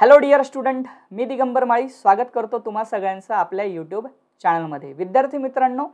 hello dear student मी दिगंबर माळी स्वागत करतो तुम्हा सगळ्यांचं आपल्या यूट्यूब चॅनलमध्ये विद्यार्थी मित्रांनो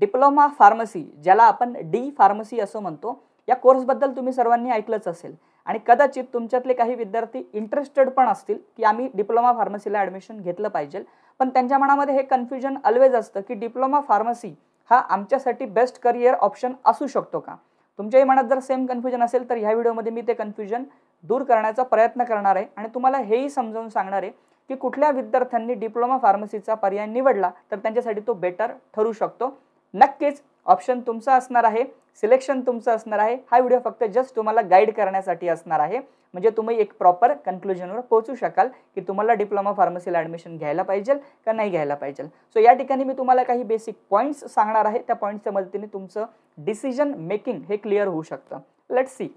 डिप्लोमा फार्मसी ज्याला आपण डी फार्मसी असं म्हणतो या कोर्सबद्दल तुम्ही सर्वांनी ऐकलंच असेल आणि कदाचित तुमच्यातले काही विद्यार्थी इंटरेस्टेड पण असतील की आम्ही डिप्लोमा फार्मसीला ॲडमिशन घेतलं पाहिजे पण त्यांच्या मनामध्ये हे कन्फ्युजन अल्वेज असतं की डिप्लोमा फार्मसी हा आमच्यासाठी बेस्ट करिअर ऑप्शन असू शकतो का तुमच्याही मनात जर सेम कन्फ्युजन असेल तर ह्या व्हिडिओमध्ये मी ते कन्फ्युजन दूर करण्याचा प्रयत्न करणार आहे आणि तुम्हाला हेही समजावून सांगणार आहे की कुठल्या विद्यार्थ्यांनी डिप्लोमा फार्मसीचा पर्याय निवडला तर त्यांच्यासाठी तो बेटर ठरू शकतो नक्कीच ऑप्शन तुमचा असणार आहे सिलेक्शन तुमचं असणार आहे हा व्हिडिओ फक्त जस्ट तुम्हाला गाईड करण्यासाठी असणार आहे म्हणजे तुम्ही एक प्रॉपर कन्क्लुजनवर पोहोचू शकाल की तुम्हाला डिप्लोमा फार्मसीला ॲडमिशन घ्यायला पाहिजे का नाही घ्यायला पाहिजे सो या ठिकाणी मी तुम्हाला काही बेसिक पॉईंट्स सांगणार आहे त्या पॉईंट्सच्या मदतीने तुमचं डिसिजन मेकिंग हे क्लिअर होऊ शकतं लेट सी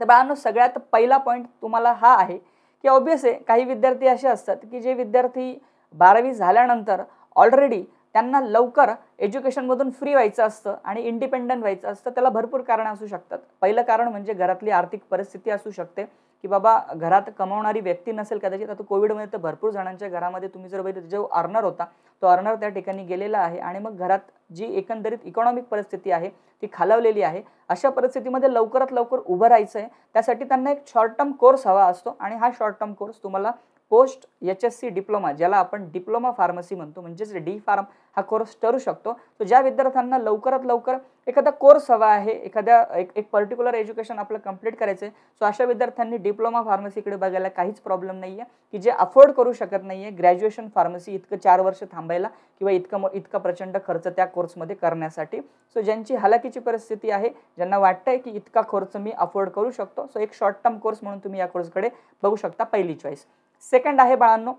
तर बाळांनो सगळ्यात पहिला पॉईंट तुम्हाला हा आहे की ऑब्वियस आहे काही विद्यार्थी असे असतात की जे विद्यार्थी बारावी झाल्यानंतर ऑलरेडी त्यांना लवकर एज्युकेशनमधून फ्री व्हायचं असतं आणि इंडिपेंडंट व्हायचं असतं त्याला भरपूर कारणं असू शकतात पहिलं कारण म्हणजे घरातली आर्थिक परिस्थिती असू शकते की बाबा घरात कमावणारी व्यक्ती नसेल कदाचित आता कोविडमध्ये तर भरपूर जणांच्या घरामध्ये तुम्ही जर बघितलं जो अर्नर होता तो अर्नर त्या ठिकाणी गेलेला आहे आणि मग घरात जी एकंदरीत इकॉनॉमिक परिस्थिती आहे ती खालावलेली आहे अशा परिस्थितीमध्ये लवकरात लवकर उभं राहायचं आहे त्यासाठी त्यांना एक शॉर्ट टर्म कोर्स हवा असतो आणि हा शॉर्ट टर्म कोर्स तुम्हाला post H S C diploma ज्याला आपण डिप्लोमा फार्मसी म्हणतो म्हणजेच डी फार्म हा कोर्स ठरू शकतो तर ज्या विद्यार्थ्यांना लवकरात लवकर एखादा कोर्स हवा आहे एखाद्या एक एक पर्टिक्युलर एज्युकेशन आपलं कंप्लीट करायचं आहे सो अशा विद्यार्थ्यांनी डिप्लोमा फार्मसीकडे बघायला काहीच प्रॉब्लेम नाही आहे की जे अफोर्ड करू शकत नाही आहे ग्रॅज्युएशन फार्मसी इतकं चार वर्ष थांबायला किंवा इतकं इतका प्रचंड खर्च त्या कोर्समध्ये करण्यासाठी सो ज्यांची हलाखीची परिस्थिती आहे ज्यांना वाटतं की इतका खर्च मी अफोर्ड करू शकतो सो एक शॉर्ट टर्म कोर्स म्हणून तुम्ही या कोर्सकडे बघू शकता पहिली चॉईस सेकंड आहे बाळांनो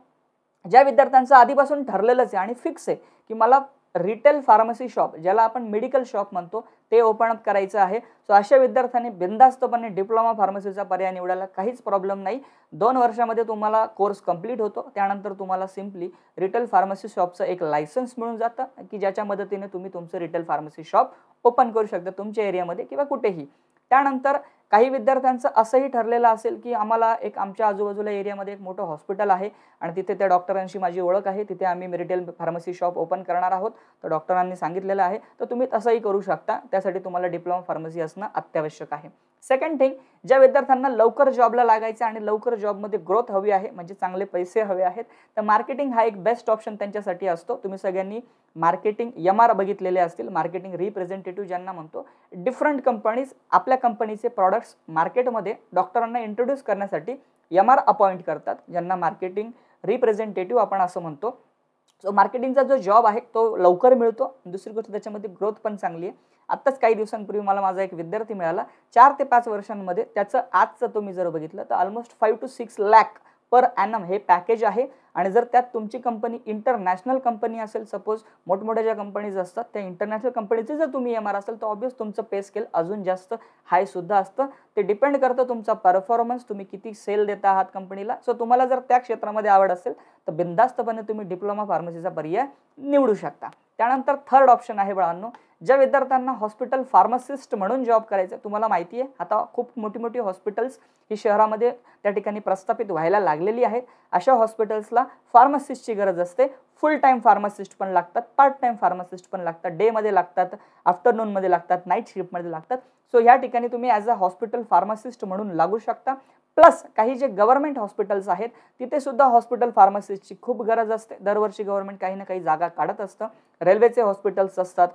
ज्या विद्यार्थ्यांचं आधीपासून ठरलेलंच आहे आणि फिक्स आहे की मला रिटेल फार्मसी शॉप ज्याला आपण मेडिकल शॉप म्हणतो ते ओपन अप करायचं आहे सो अशा विद्यार्थ्यांनी बिंदास्तपणे डिप्लोमा फार्मसीचा पर्याय निवडायला काहीच प्रॉब्लेम नाही दोन वर्षामध्ये तुम्हाला कोर्स कंप्लीट होतो त्यानंतर तुम्हाला सिम्पली रिटेल फार्मसी शॉपचं एक लायसन्स मिळून जातं की ज्याच्या मदतीने तुम्ही तुमचं रिटेल फार्मसी शॉप ओपन करू शकता तुमच्या एरियामध्ये किंवा कुठेही त्यानंतर काही विद्यार्थ्यांचं असंही ठरलेलं असेल की आम्हाला एक आमच्या आजूबाजूला एरियामध्ये एक मोठं हॉस्पिटल आहे आणि तिथे त्या डॉक्टरांशी माझी ओळख आहे तिथे आम्ही मेरिटेल फार्मसी शॉप ओपन करणार आहोत तर डॉक्टरांनी सांगितलेलं आहे तर तुम्ही तसंही करू शकता त्यासाठी तुम्हाला डिप्लोमा फार्मसी असणं अत्यावश्यक आहे सेकंड थिंग ज्या विद्यार्थ्यांना लवकर जॉबला लागायचं आणि लवकर जॉबमध्ये ग्रोथ हवी आहे म्हणजे चांगले पैसे हवे आहेत तर मार्केटिंग हा एक बेस्ट ऑप्शन त्यांच्यासाठी असतो तुम्ही सगळ्यांनी मार्केटिंग यम आर बघितलेले असतील मार्केटिंग रिप्रेझेंटेटिव्ह ज्यांना म्हणतो डिफरंट कंपनीज आपल्या कंपनीचे प्रॉडक्ट्स मार्केटमध्ये डॉक्टरांना इंट्रोड्यूस करण्यासाठी यम आर अपॉइंट करतात ज्यांना मार्केटिंग रिप्रेझेंटेटिव्ह आपण असं म्हणतो मार्केटिंगचा जो जॉब आहे तो लवकर मिळतो दुसरी गोष्ट त्याच्यामध्ये ग्रोथ पण चांगली आहे आत्ताच काही दिवसांपूर्वी मला माझा एक विद्यार्थी मिळाला चार ते पाच वर्षांमध्ये त्याचं आजचं तुम्ही जर बघितलं तर almost five to six lakh per annum हे पॅकेज आहे आणि जर त्यात तुमची कंपनी इंटरनॅशनल कंपनी असेल सपोज मोठमोठ्या ज्या कंपनीज असतात त्या इंटरनॅशनल कंपनीचे जर तुम्ही एम आर असेल तर ऑब्वियस तुमचं पे स्केल अजून जास्त हायसुद्धा असतं ते डिपेंड करतं तुमचा परफॉर्मन्स तुम्ही किती सेल देता आहात कंपनीला सो तुम्हाला जर त्या क्षेत्रामध्ये आवड असेल तर बिंदास्तपणे तुम्ही डिप्लोमा फार्मसीचा पर्याय निवडू शकता त्यानंतर थर्ड ऑप्शन आहे बळांनो ज्या विद्यार्थ्यांना हॉस्पिटल फार्मासिस्ट म्हणून जॉब करायचं तुम्हाला माहिती आहे आता खूप मोठी मोठी हॉस्पिटल्स ही शहरामध्ये त्या ठिकाणी प्रस्थापित व्हायला लागलेली आहेत अशा हॉस्पिटल्सला फार्मासिस्टची गरज असते फुल टाईम फार्मासिस्ट पण लागतात पार्ट टाईम फार्मासिस्ट पण लागतात डेमध्ये लागतात आफ्टरनूनमध्ये लागतात नाईट शिफ्टमध्ये लागतात सो ह्या ठिकाणी तुम्ही ॲज अ हॉस्पिटल फार्मासिस्ट म्हणून लागू शकता प्लस काही जे गव्हर्मेंट हॉस्पिटल्स आहेत तिथे सुद्धा हॉस्पिटल फार्मासिस्टची खूप गरज असते दरवर्षी गव्हर्मेंट काही ना काही जागा काढत असतं रेल्वेचे हॉस्पिटल्स असतात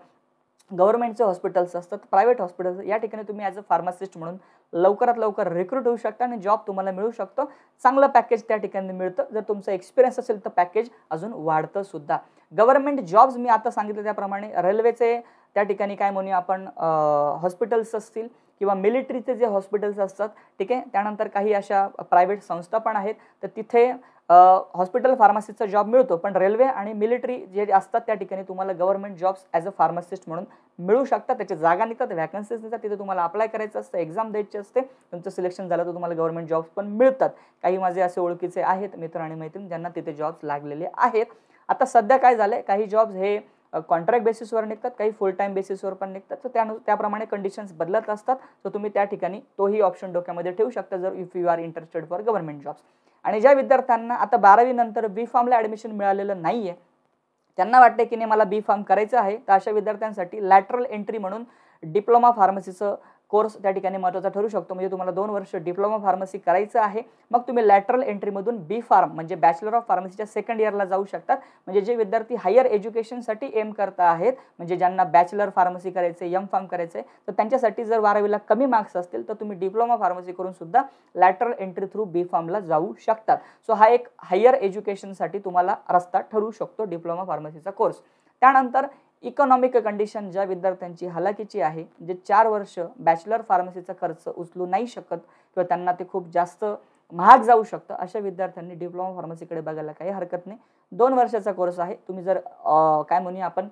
गव्हर्नमेंटचे हॉस्पिटल्स असतात प्रायव्हेट हॉस्पिटल्स या ठिकाणी तुम्ही ॲज अ फार्मासिस्ट म्हणून लवकरात लवकर रिक्रूट होऊ शकता आणि जॉब तुम्हाला मिळू शकतो चांगलं पॅकेज त्या ठिकाणी मिळतं जर तुमचा एक्सपिरियन्स असेल तर पॅकेज अजून वाढतं सुद्धा गव्हर्नमेंट जॉब्स मी आता सांगितलं त्याप्रमाणे रेल्वेचे त्या ठिकाणी काय म्हणूया आपण हॉस्पिटल्स असतील किंवा मिलिटरीचे जे हॉस्पिटल्स असतात ठीक आहे त्यानंतर काही अशा प्रायव्हेट संस्था पण आहेत तर तिथे हॉस्पिटल फार्मासिस्टचा जॉब मिळतो पण रेल्वे आणि मिलिटरी जे असतात त्या ठिकाणी तुम्हाला government jobs as a pharmacist म्हणून मिळू शकतात त्याच्या जागा निघतात व्हॅकन्सीज निघतात तिथे तुम्हाला अप्लाय करायचं असतं एक्झाम द्यायची असते तुमचं सिलेक्शन झालं तर तुम्हाला गव्हर्मेंट जॉब्स पण मिळतात काही माझे असे ओळखीचे आहेत मित्र आणि मैत्रीण ज्यांना तिथे जॉब्स लागलेले आहेत आता सध्या काय झालं आहे काही जॉब्स हे कॉन्ट्रॅक्ट बेसिसवर निघतात काही फुल टाईम बेसिसवर पण निघतात तर त्यानु त्याप्रमाणे कंडिशन्स बदलत असतात सो तुम्ही त्या ठिकाणी तोही ऑप्शन डोक्यामध्ये ठेवू शकता जर if you are interested for government jobs आणि ज्या विद्यार्थ्यांना आता बारावीनंतर बी फॉर्मला ॲडमिशन मिळालेलं नाही आहे त्यांना वाटते की नाही मला बी फॉर्म करायचं आहे तर अशा विद्यार्थ्यांसाठी लॅटरल एंट्री म्हणून डिप्लोमा फार्मसीचं कोर्स त्या ठिकाणी महत्त्वाचा ठरू शकतो म्हणजे तुम्हाला दोन वर्ष डिप्लोमा फार्मसी करायचं आहे मग तुम्ही लॅटरल एंट्रीमधून बी फार्म म्हणजे बॅचलर ऑफ फार्मसीच्या सेकंड इयरला जाऊ शकतात म्हणजे जे विद्यार्थी हायर एज्युकेशनसाठी एम करता आहेत म्हणजे ज्यांना बॅचलर फार्मसी करायचे एम फार्म करायचे तर त्यांच्यासाठी जर बारावीला कमी मार्क्स असतील तर तुम्ही डिप्लोमा फार्मसी करून सुद्धा लॅटरल एंट्री थ्रू बी फार्मला जाऊ शकतात सो हा एक हायर एज्युकेशनसाठी तुम्हाला रस्ता ठरू शकतो डिप्लोमा फार्मसीचा कोर्स त्यानंतर इकॉनॉमिक कंडिशन ज्या विद्यार्थ्यांची हलाकीची आहे जे चार वर्ष बॅचलर फार्मसीचा खर्च उचलू नाही शकत किंवा त्यांना ते खूप जास्त महाग जाऊ शकतं अशा विद्यार्थ्यांनी डिप्लोमा फार्मसीकडे बघायला काही हरकत नाही दोन वर्षाचा कोर्स आहे तुम्ही जर काय म्हणूया आपण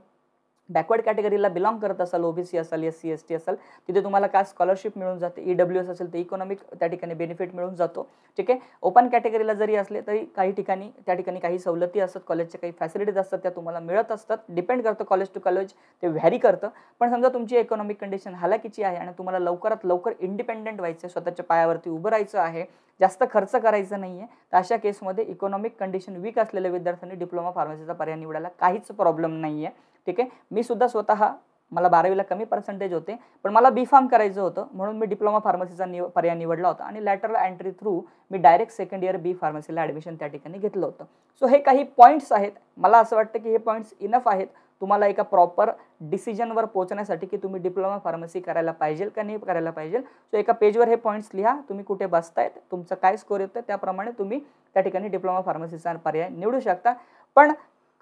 बॅकवर्ड कॅटेगरीला बिलॉंग करत असाल ओबीसी असाल एस सी एस टी असाल तिथे तुम्हाला काय स्कॉलरशिप मिळून जाते ई डब्ल्यू एस असेल तर इकॉनॉमिक त्या ठिकाणी बेनिफिट मिळून जातो ठीक आहे ओपन कॅटेगरीला जरी असले तरी काही ठिकाणी त्या ठिकाणी काही सवलती असतात कॉलेजच्या काही फॅसिलिटीज असतात त्या तुम्हाला मिळत असतात डिपेंड करतं कॉलेज टू कॉलेज ते व्हॅरी करतं पण समजा तुमची इकॉनॉमिक कंडिशन हालाकीची आहे आणि तुम्हाला लवकरात लवकर इंडिपेंडेंट व्हायचं स्वतःच्या पायावरती उभं राहायचं आहे जास्त खर्च करायचं नाही आहे तर अशा केसमध्ये इकॉनॉमिक कंडिशन वीक असलेल्या विद्यार्थ्यांनी डिप्लोमा फार्मसीचा पर्याय निवडायला काहीच प्रॉब्लेम नाही आहे ठीक आहे मी सुद्धा स्वतः मला बारावीला कमी पर्सेंटेज होते पण मला बी फार्म करायचं होतं म्हणून मी डिप्लोमा फार्मसीचा निव पर्याय निवडला होता आणि लॅटरल एंट्री थ्रू मी डायरेक्ट सेकंड इयर बी फार्मसीला ॲडमिशन त्या ठिकाणी घेतलं होतं सो हे काही पॉईंट्स आहेत मला असं वाटतं की हे पॉईंट्स इनफ आहेत तुम्हाला एका प्रॉपर डिसिजनवर पोहोचण्यासाठी की तुम्ही डिप्लोमा फार्मसी करायला पाहिजे का नाही करायला पाहिजे सो एका पेजवर हे पॉईंट्स लिहा तुम्ही कुठे बसतायत तुमचं काय स्कोर येतं त्याप्रमाणे तुम्ही त्या ठिकाणी डिप्लोमा फार्मसीचा पर्याय निवडू शकता पण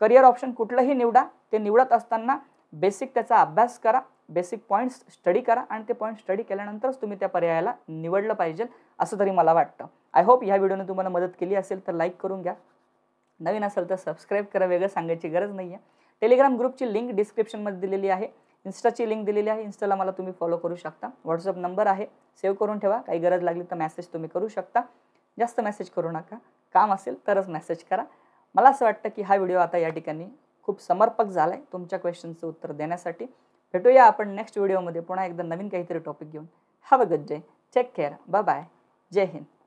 करिअर ऑप्शन कुठलंही निवडा ते निवडत असताना बेसिक त्याचा अभ्यास करा बेसिक पॉईंट्स स्टडी करा आणि ते पॉईंट स्टडी केल्यानंतरच तुम्ही त्या पर्यायाला निवडलं पाहिजे असं तरी मला वाटतं आय होप ह्या व्हिडिओने तुम्हाला मदत केली असेल तर लाईक करून घ्या नवीन असेल तर सबस्क्राईब करा वेगळं सांगायची गरज नाही आहे टेलिग्राम ग्रुपची लिंक डिस्क्रिप्शनमध्ये दिलेली आहे इन्स्टाची लिंक दिलेली आहे इन्स्टाला मला तुम्ही फॉलो करू शकता व्हॉट्सअप नंबर आहे सेव्ह करून ठेवा काही गरज लागली तर मेसेज तुम्ही करू शकता जास्त मेसेज करू नका काम असेल तरच मेसेज करा मला असं वाटतं की हा व्हिडिओ आता या ठिकाणी खूप समर्पक झाला आहे तुमच्या क्वेश्चनचं उत्तर देण्यासाठी भेटूया आपण नेक्स्ट व्हिडिओमध्ये पुन्हा एकदा नवीन काहीतरी टॉपिक घेऊन have a good take care bye bye Jai Hind